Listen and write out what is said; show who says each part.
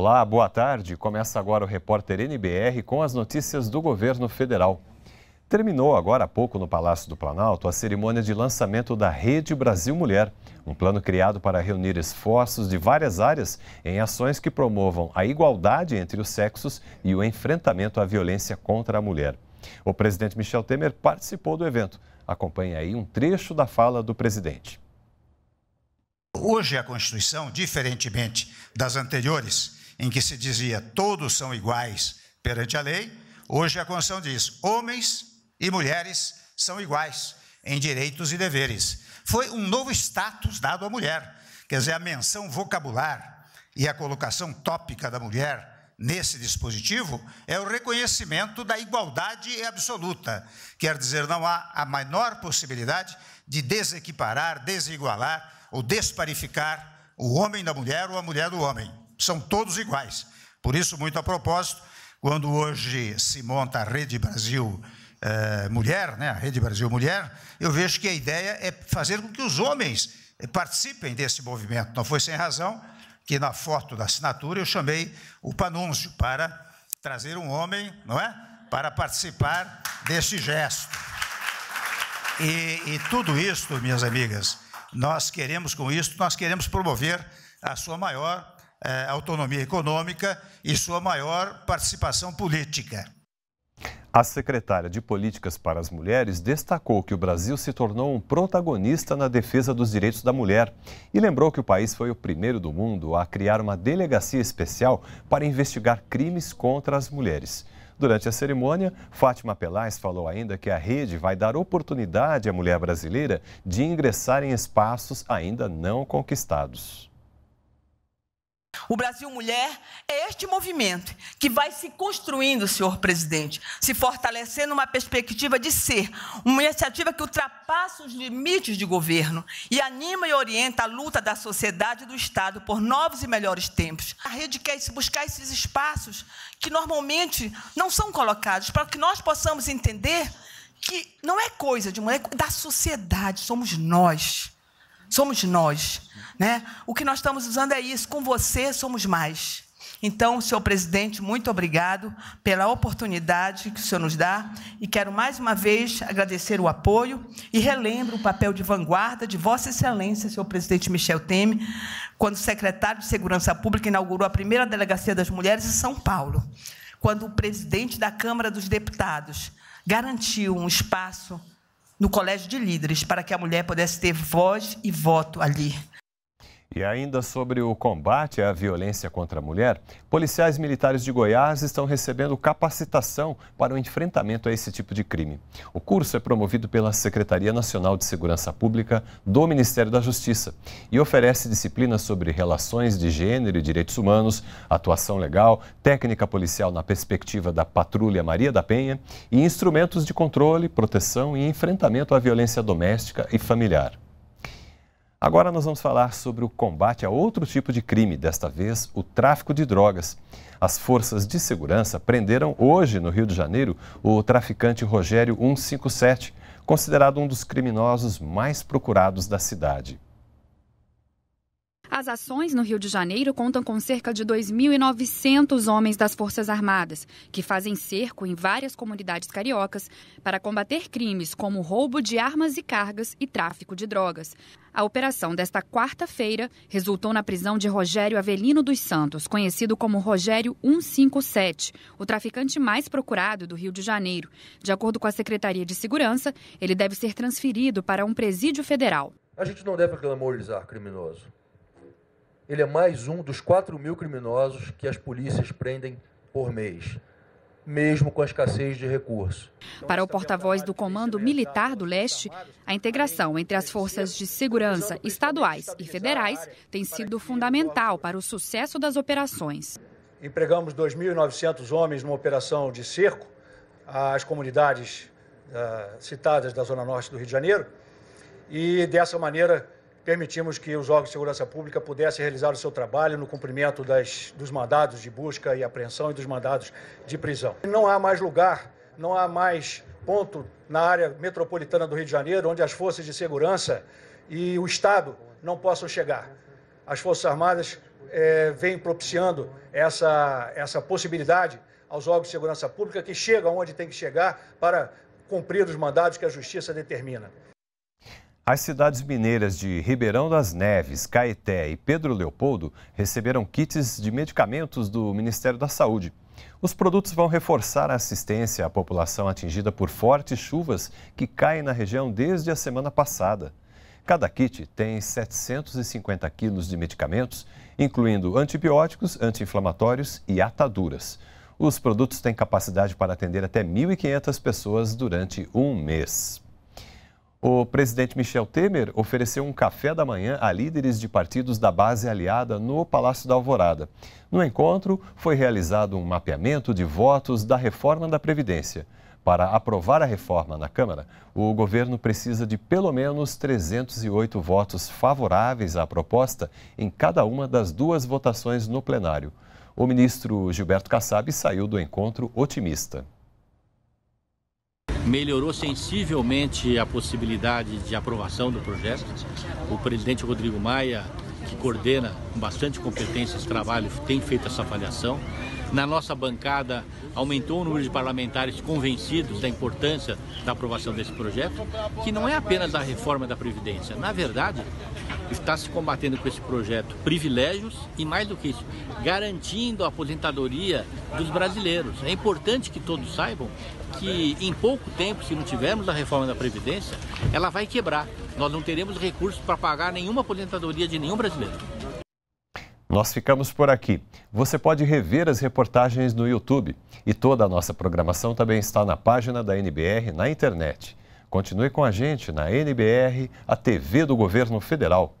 Speaker 1: Olá, boa tarde. Começa agora o repórter NBR com as notícias do governo federal. Terminou agora há pouco no Palácio do Planalto a cerimônia de lançamento da Rede Brasil Mulher, um plano criado para reunir esforços de várias áreas em ações que promovam a igualdade entre os sexos e o enfrentamento à violência contra a mulher. O presidente Michel Temer participou do evento. Acompanhe aí um trecho da fala do presidente.
Speaker 2: Hoje, a Constituição, diferentemente das anteriores, em que se dizia todos são iguais perante a lei, hoje a Constituição diz homens e mulheres são iguais em direitos e deveres. Foi um novo status dado à mulher, quer dizer, a menção vocabular e a colocação tópica da mulher nesse dispositivo é o reconhecimento da igualdade absoluta. Quer dizer, não há a menor possibilidade de desequiparar, desigualar ou desparificar o homem da mulher ou a mulher do homem são todos iguais. Por isso, muito a propósito, quando hoje se monta a Rede Brasil eh, Mulher, né, a Rede Brasil Mulher, eu vejo que a ideia é fazer com que os homens participem desse movimento. Não foi sem razão que na foto da assinatura eu chamei o Panúncio para trazer um homem, não é? Para participar deste gesto. E, e tudo isso, minhas amigas, nós queremos com isso, nós queremos promover a sua maior eh, autonomia econômica e sua maior participação política.
Speaker 1: A secretária de Políticas para as Mulheres destacou que o Brasil se tornou um protagonista na defesa dos direitos da mulher e lembrou que o país foi o primeiro do mundo a criar uma delegacia especial para investigar crimes contra as mulheres. Durante a cerimônia, Fátima Pelais falou ainda que a rede vai dar oportunidade à mulher brasileira de ingressar em espaços ainda não
Speaker 3: conquistados. O Brasil Mulher é este movimento que vai se construindo, senhor presidente, se fortalecendo uma perspectiva de ser, uma iniciativa que ultrapassa os limites de governo e anima e orienta a luta da sociedade e do Estado por novos e melhores tempos. A rede quer buscar esses espaços que normalmente não são colocados para que nós possamos entender que não é coisa de mulher, é da sociedade, somos nós somos nós. Né? O que nós estamos usando é isso. Com você somos mais. Então, senhor presidente, muito obrigado pela oportunidade que o senhor nos dá e quero mais uma vez agradecer o apoio e relembro o papel de vanguarda de Vossa Excelência, senhor presidente Michel Temer, quando secretário de Segurança Pública inaugurou a primeira delegacia das mulheres em São Paulo, quando o presidente da Câmara dos Deputados garantiu um espaço no colégio de líderes para que a mulher pudesse ter voz e voto ali.
Speaker 1: E ainda sobre o combate à violência contra a mulher, policiais militares de Goiás estão recebendo capacitação para o enfrentamento a esse tipo de crime. O curso é promovido pela Secretaria Nacional de Segurança Pública do Ministério da Justiça e oferece disciplinas sobre relações de gênero e direitos humanos, atuação legal, técnica policial na perspectiva da Patrulha Maria da Penha e instrumentos de controle, proteção e enfrentamento à violência doméstica e familiar. Agora nós vamos falar sobre o combate a outro tipo de crime, desta vez o tráfico de drogas. As forças de segurança prenderam hoje, no Rio de Janeiro, o traficante Rogério 157, considerado um dos criminosos mais procurados da cidade. As ações no Rio de Janeiro contam com cerca de 2.900 homens das Forças Armadas, que fazem cerco em várias comunidades cariocas para combater crimes como roubo de armas e cargas e tráfico de drogas. A operação desta quarta-feira resultou na prisão de Rogério Avelino dos Santos, conhecido como Rogério 157, o traficante mais procurado do Rio de Janeiro. De acordo com a Secretaria de Segurança, ele deve ser transferido para um presídio federal. A gente não deve glamorizar criminoso ele é mais um dos 4 mil criminosos que as polícias prendem por
Speaker 2: mês mesmo com a escassez de recursos. Para o
Speaker 1: porta-voz do Comando Militar do Leste, a integração entre as forças de segurança estaduais e federais tem sido fundamental para o sucesso das operações. Empregamos 2.900 homens numa operação de cerco às comunidades eh, citadas da Zona Norte do Rio de Janeiro e, dessa maneira, permitimos que os órgãos de segurança pública pudessem realizar o seu trabalho no cumprimento das, dos mandados de busca e apreensão e dos mandados de prisão. Não há mais lugar, não há mais ponto na área metropolitana do Rio de Janeiro onde as forças de segurança e o Estado não possam chegar. As Forças Armadas é, vêm propiciando essa, essa possibilidade aos órgãos de segurança pública que chegam onde tem que chegar para cumprir os mandados que a Justiça determina. As cidades mineiras de Ribeirão das Neves, Caeté e Pedro Leopoldo receberam kits de medicamentos do Ministério da Saúde. Os produtos vão reforçar a assistência à população atingida por fortes chuvas que caem na região desde a semana passada. Cada kit tem 750 quilos de medicamentos, incluindo antibióticos, anti-inflamatórios e ataduras. Os produtos têm capacidade para atender até 1.500 pessoas durante um mês. O presidente Michel Temer ofereceu um café da manhã a líderes de partidos da base aliada no Palácio da Alvorada. No encontro, foi realizado um mapeamento de votos da reforma da Previdência. Para aprovar a reforma na Câmara, o governo precisa de pelo menos 308 votos favoráveis à proposta em cada uma das duas votações no plenário. O ministro Gilberto Kassab saiu do encontro otimista
Speaker 3: melhorou sensivelmente
Speaker 1: a possibilidade de aprovação do projeto. O presidente Rodrigo Maia, que coordena com bastante competência esse trabalho, tem feito essa avaliação. Na nossa bancada, aumentou o número de parlamentares convencidos da importância da aprovação desse projeto, que não é apenas a reforma da Previdência. Na verdade, está se combatendo com esse projeto privilégios e, mais do que isso, garantindo a aposentadoria dos brasileiros. É importante que todos saibam que, em pouco tempo, se não tivermos a reforma da Previdência, ela vai quebrar. Nós não teremos recursos para pagar nenhuma aposentadoria de nenhum brasileiro. Nós ficamos por aqui. Você pode rever as reportagens no YouTube e toda a nossa programação também está na página da NBR na internet. Continue com a gente na NBR, a TV do Governo Federal.